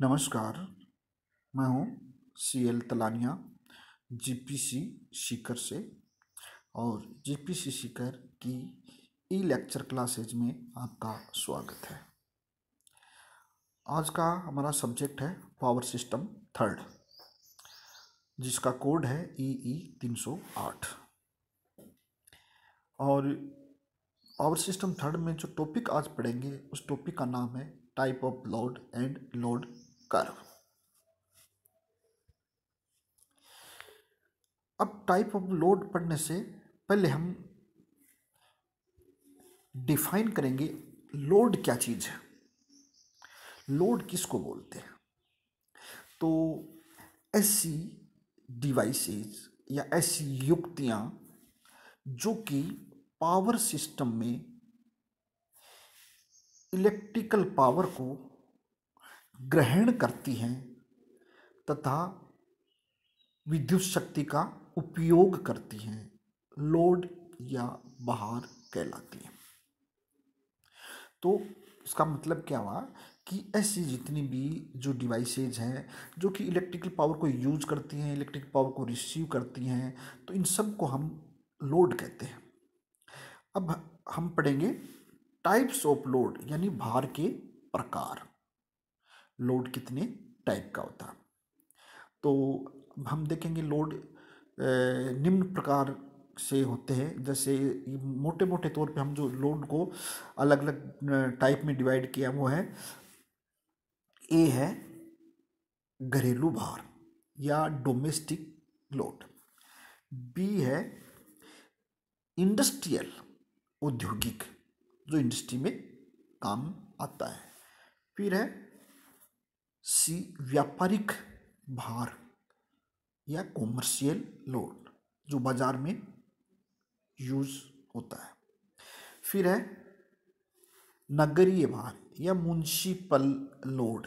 नमस्कार मैं हूँ C L Talania G P C Sikar से और जी पी सी सीकर की ई लेक्चर क्लासेज में आपका स्वागत है आज का हमारा सब्जेक्ट है पावर सिस्टम थर्ड जिसका कोड है ई ई तीन सौ आठ और पावर सिस्टम थर्ड में जो टॉपिक आज पढ़ेंगे उस टॉपिक का नाम है type of load and load कर अब टाइप ऑफ लोड पढ़ने से पहले हम डिफाइन करेंगे लोड क्या चीज़ है लोड किसको बोलते हैं तो ऐसी डिवाइसेस या ऐसी युक्तियां जो कि पावर सिस्टम में इलेक्ट्रिकल पावर को ग्रहण करती हैं तथा विद्युत शक्ति का उपयोग करती हैं लोड या बहार कहलाती हैं तो इसका मतलब क्या हुआ कि ऐसी जितनी भी जो डिवाइसेज हैं जो कि इलेक्ट्रिकल पावर को यूज करती हैं इलेक्ट्रिक पावर को रिसीव करती हैं तो इन सब को हम लोड कहते हैं अब हम पढ़ेंगे टाइप्स ऑफ लोड यानी भार के प्रकार लोड कितने टाइप का होता तो हम देखेंगे लोड निम्न प्रकार से होते हैं जैसे मोटे मोटे तौर पे हम जो लोड को अलग अलग टाइप में डिवाइड किया वो है ए है घरेलू भार या डोमेस्टिक लोड बी है इंडस्ट्रियल औद्योगिक जो इंडस्ट्री में काम आता है फिर है सी व्यापारिक भार या कॉमर्शियल लोड जो बाजार में यूज होता है फिर है नगरीय भार या मुंशिपल लोड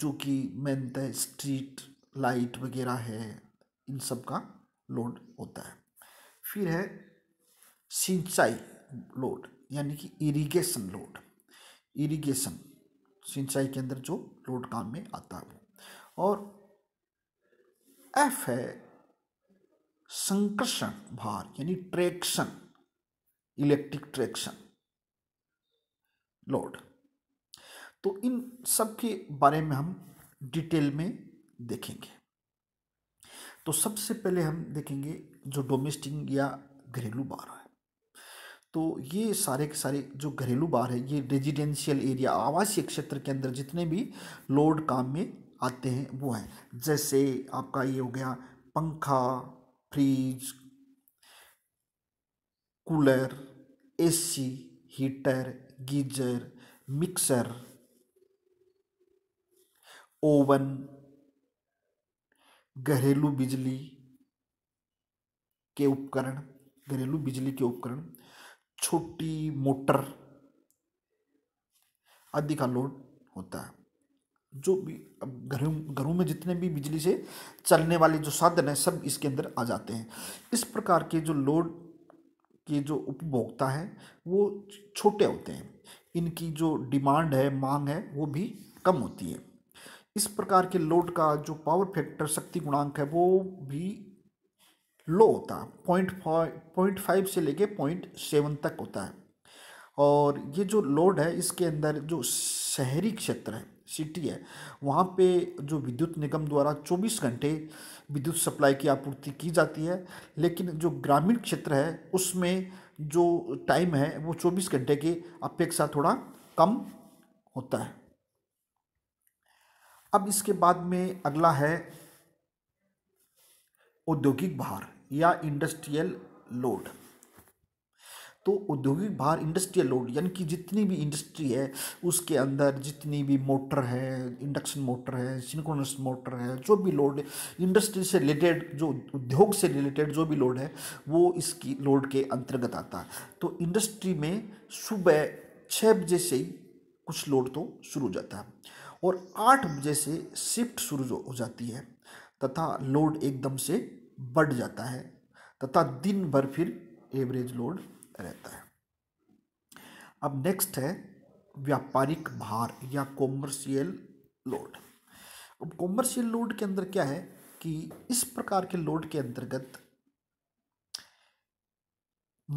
जो कि मेनते स्ट्रीट लाइट वगैरह है इन सब का लोड होता है फिर है सिंचाई लोड यानी कि इरिगेशन लोड इरिगेशन सिंचाई के अंदर जो लोड काम में आता है और एफ है संकर्षण भार यानी ट्रैक्शन इलेक्ट्रिक ट्रैक्शन लोड तो इन सब के बारे में हम डिटेल में देखेंगे तो सबसे पहले हम देखेंगे जो डोमेस्टिक या घरेलू बार है तो ये सारे के सारे जो घरेलू बार है ये रेजिडेंशियल एरिया आवासीय क्षेत्र के अंदर जितने भी लोड काम में आते हैं वो हैं जैसे आपका ये हो गया पंखा fridge cooler AC heater geyser mixer oven घरेलू बिजली के उपकरण घरेलू बिजली के उपकरण छोटी मोटर आदि का लोड होता है जो भी अब घरों घरों में जितने भी बिजली से चलने वाले जो साधन हैं सब इसके अंदर आ जाते हैं इस प्रकार के जो लोड के जो उपभोक्ता है वो छोटे होते हैं इनकी जो डिमांड है मांग है वो भी कम होती है इस प्रकार के लोड का जो पावर फैक्टर शक्ति गुणांक है वो भी लो होता है पॉइंट पॉइंट फाइव से लेके पॉइंट सेवन तक होता है और ये जो लोड है इसके अंदर जो शहरी क्षेत्र है सिटी है वहाँ पे जो विद्युत निगम द्वारा 24 घंटे विद्युत सप्लाई की आपूर्ति की जाती है लेकिन जो ग्रामीण क्षेत्र है उसमें जो टाइम है वो 24 घंटे के अपेक्षा थोड़ा कम होता है अब इसके बाद में अगला है औद्योगिक भार या इंडस्ट्रियल लोड तो औद्योगिक भार इंडस्ट्रियल लोड यानी कि जितनी भी इंडस्ट्री है उसके अंदर जितनी भी मोटर है इंडक्शन मोटर है सिंक्रोनस मोटर है जो भी लोड इंडस्ट्री से रिलेटेड जो उद्योग से रिलेटेड जो भी लोड है वो इसकी लोड के अंतर्गत आता है तो इंडस्ट्री में सुबह छः बजे से ही कुछ लोड तो शुरू हो जाता है और आठ बजे से शिफ्ट शुरू हो जाती है तथा लोड एकदम से बढ़ जाता है तथा दिन भर फिर एवरेज लोड रहता है अब नेक्स्ट है व्यापारिक भार या कॉमर्शियल लोड अब कॉमर्शियल लोड के अंदर क्या है कि इस प्रकार के लोड के अंतर्गत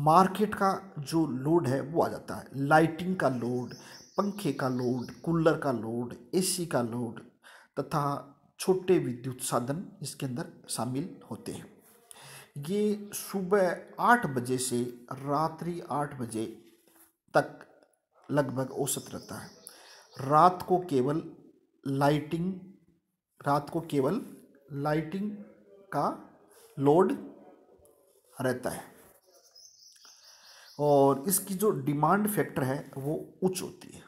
मार्केट का जो लोड है वो आ जाता है लाइटिंग का लोड पंखे का लोड कूलर का लोड एसी का लोड तथा छोटे विद्युत साधन इसके अंदर शामिल होते हैं ये सुबह आठ बजे से रात्रि आठ बजे तक लगभग औसत रहता है रात को केवल लाइटिंग रात को केवल लाइटिंग का लोड रहता है और इसकी जो डिमांड फैक्टर है वो उच्च होती है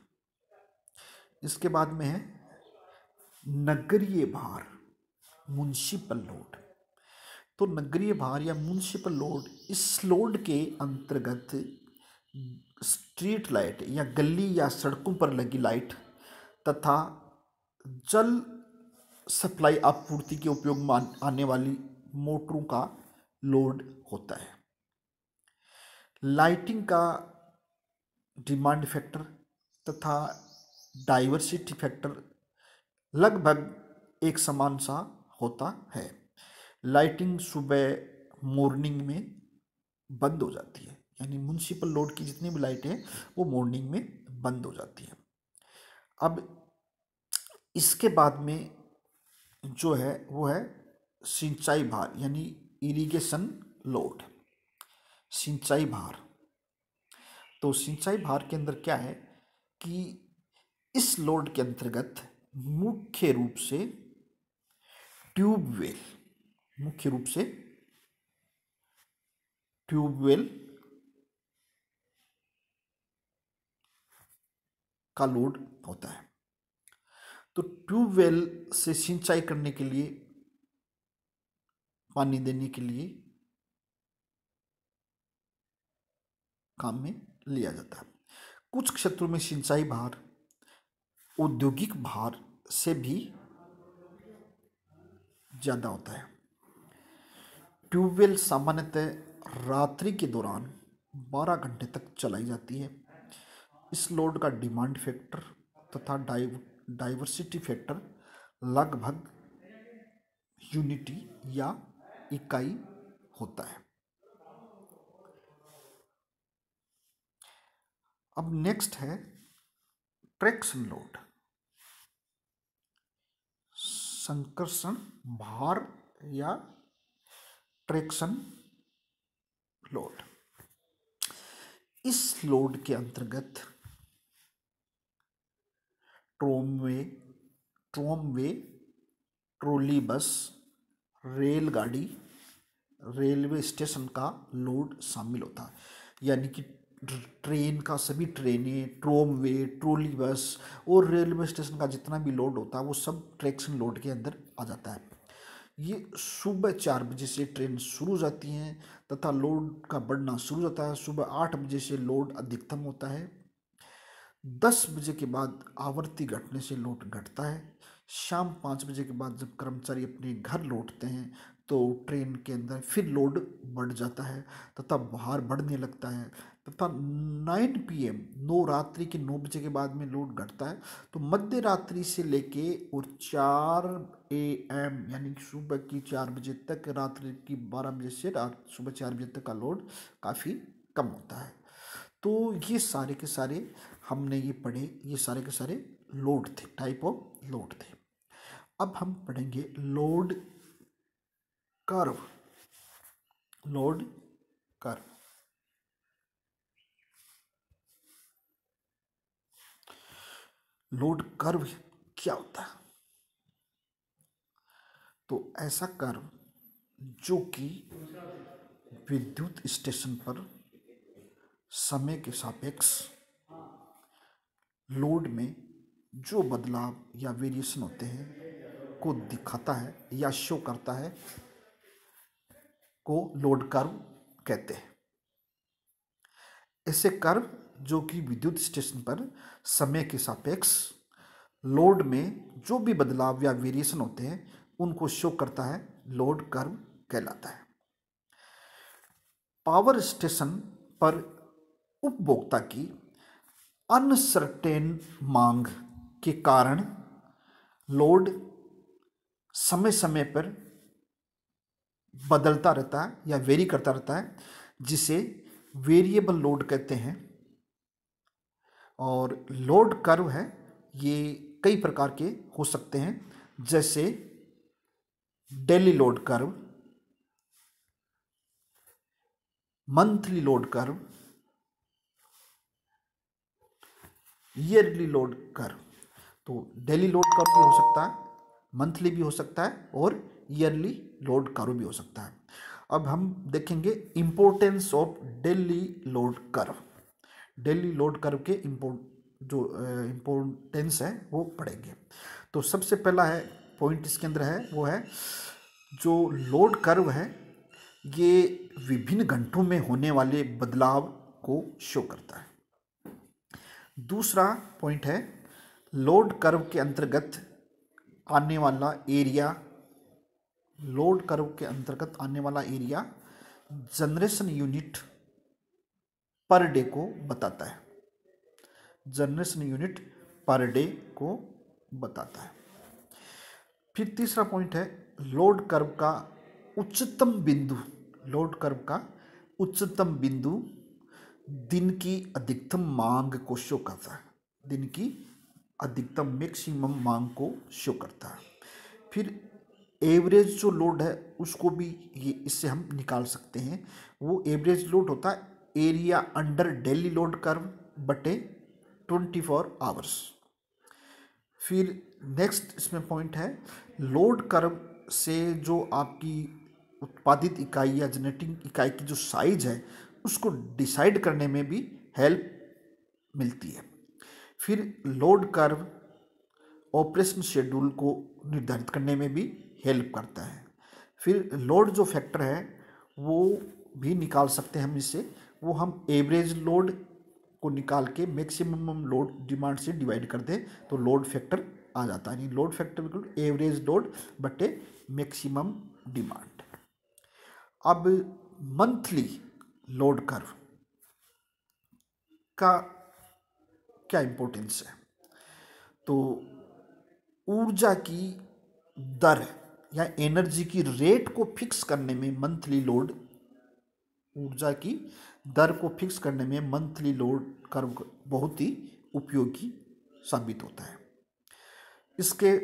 इसके बाद में है नगरीय भार म्यूनसिपल लोड तो नगरीय भार या म्यूनसिपल लोड इस लोड के अंतर्गत स्ट्रीट लाइट या गली या सड़कों पर लगी लाइट तथा जल सप्लाई आपूर्ति के उपयोग में आने वाली मोटरों का लोड होता है लाइटिंग का डिमांड फैक्टर तथा डाइवर्सिटी फैक्टर लगभग एक समान सा होता है लाइटिंग सुबह मॉर्निंग में बंद हो जाती है यानी म्यूनसिपल लोड की जितनी भी लाइटें हैं वो मॉर्निंग में बंद हो जाती है अब इसके बाद में जो है वो है सिंचाई भार यानी इरिगेशन लोड सिंचाई भार तो सिंचाई भार के अंदर क्या है कि इस लोड के अंतर्गत मुख्य रूप से ट्यूबवेल मुख्य रूप से ट्यूबवेल का लोड होता है तो ट्यूबवेल से सिंचाई करने के लिए पानी देने के लिए काम में लिया जाता है कुछ क्षेत्रों में सिंचाई बाहर औद्योगिक भार से भी ज़्यादा होता है ट्यूबवेल सामान्यतः रात्रि के दौरान 12 घंटे तक चलाई जाती है इस लोड का डिमांड फैक्टर तथा डाइव डाइवर्सिटी फैक्टर लगभग यूनिटी या इकाई होता है अब नेक्स्ट है ट्रैक्शन लोड संकर्षण भार या ट्रैक्शन लोड इस लोड के अंतर्गत ट्रोमवे ट्रोमवे ट्रोली बस रेलगाड़ी रेलवे स्टेशन का लोड शामिल होता है यानी कि ट्रेन का सभी ट्रेनें ट्रोम वे ट्रोली बस और रेलवे स्टेशन का जितना भी लोड होता है वो सब ट्रैक्शन लोड के अंदर आ जाता है ये सुबह चार बजे से ट्रेन शुरू हो जाती हैं तथा लोड का बढ़ना शुरू होता है सुबह आठ बजे से लोड अधिकतम होता है दस बजे के बाद आवर्ती घटने से लोड घटता है शाम पाँच बजे के बाद जब कर्मचारी अपने घर लौटते हैं तो ट्रेन के अंदर फिर लोड बढ़ जाता है तथा बाहर बढ़ने लगता है तथा 9 पीएम नौ रात्रि के नौ बजे के बाद में लोड घटता है तो मध्य रात्रि से लेके और चार ए एम यानी सुबह की चार बजे तक रात्रि की बारह बजे से रात सुबह चार बजे तक का लोड काफ़ी कम होता है तो ये सारे के सारे हमने ये पढ़े ये सारे के सारे लोड थे टाइप ऑफ लोड थे अब हम पढ़ेंगे load curve load curve load curve क्या होता है तो ऐसा कर्व जो कि विद्युत स्टेशन पर समय के सापेक्ष लोड में जो बदलाव या वेरिएशन होते हैं को दिखाता है या शो करता है को लोड कर्व कहते हैं ऐसे कर्व जो कि विद्युत स्टेशन पर समय के सापेक्ष लोड में जो भी बदलाव या वेरिएशन होते हैं उनको शो करता है लोड कर्व कहलाता है पावर स्टेशन पर उपभोक्ता की अनसर्टेन मांग के कारण लोड समय समय पर बदलता रहता है या वेरी करता रहता है जिसे वेरिएबल लोड कहते हैं और लोड कर्व है ये कई प्रकार के हो सकते हैं जैसे daily load curve monthly load curve yearly load curve तो डेली लोड कर्व भी हो सकता है मंथली भी हो सकता है और ईयरली लोड कर्व भी हो सकता है अब हम देखेंगे importance of daily load curve daily load curve के इम्पोर्ट जो इम्पोर्टेंस है वो पड़ेंगे तो सबसे पहला है पॉइंट इसके अंदर है वो है जो लोड कर्व है ये विभिन्न घंटों में होने वाले बदलाव को शो करता है दूसरा पॉइंट है लोड कर्व के अंतर्गत आने वाला एरिया लोड कर्व के अंतर्गत आने वाला area generation unit per day को बताता है जनरेशन यूनिट पर डे को बताता है फिर तीसरा पॉइंट है लोड कर्व का उच्चतम बिंदु लोड कर्व का उच्चतम बिंदु दिन की अधिकतम मांग को शो करता है दिन की अधिकतम मैक्सिमम मांग को शो करता है फिर एवरेज जो लोड है उसको भी ये इससे हम निकाल सकते हैं वो एवरेज लोड होता है area under daily load curve बटे ट्वेंटी फोर आवर्स फिर नेक्स्ट इसमें पॉइंट है लोड कर्व से जो आपकी उत्पादित इकाई या जनरेटिंग इकाई की जो साइज है उसको डिसाइड करने में भी हेल्प मिलती है फिर लोड कर्व ऑपरेशन शेड्यूल को निर्धारित करने में भी हेल्प करता है फिर लोड जो फैक्टर है वो भी निकाल सकते हैं हम इसे वो हम एवरेज लोड को निकाल के मैक्सिमम लोड डिमांड से डिवाइड कर दें तो लोड फैक्टर आ जाता है यानी लोड फैक्टर बिल्कुल एवरेज लोड बटे मैक्सिमम डिमांड अब मंथली लोड कर्व का क्या इम्पोर्टेंस है तो ऊर्जा की दर या एनर्जी की रेट को फिक्स करने में मंथली लोड ऊर्जा की दर को फिक्स करने में मंथली लोड कर्व बहुत ही उपयोगी साबित होता है इसके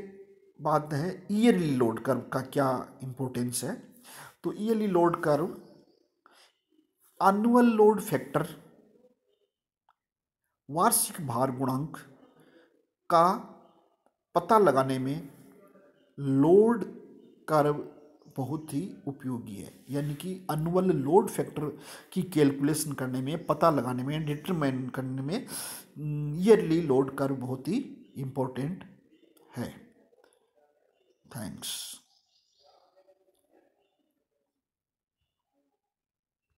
बाद है ईयरली लोड कर्व का क्या इम्पोर्टेंस है तो yearly load curve annual load factor वार्षिक भार गुणांक का पता लगाने में लोड कर्व बहुत ही उपयोगी है यानी कि अनुअल लोड फैक्टर की कैलकुलेशन करने में पता लगाने में डिटरमाइन करने में ईयरली लोड कर्व बहुत ही इम्पोर्टेंट है थैंक्स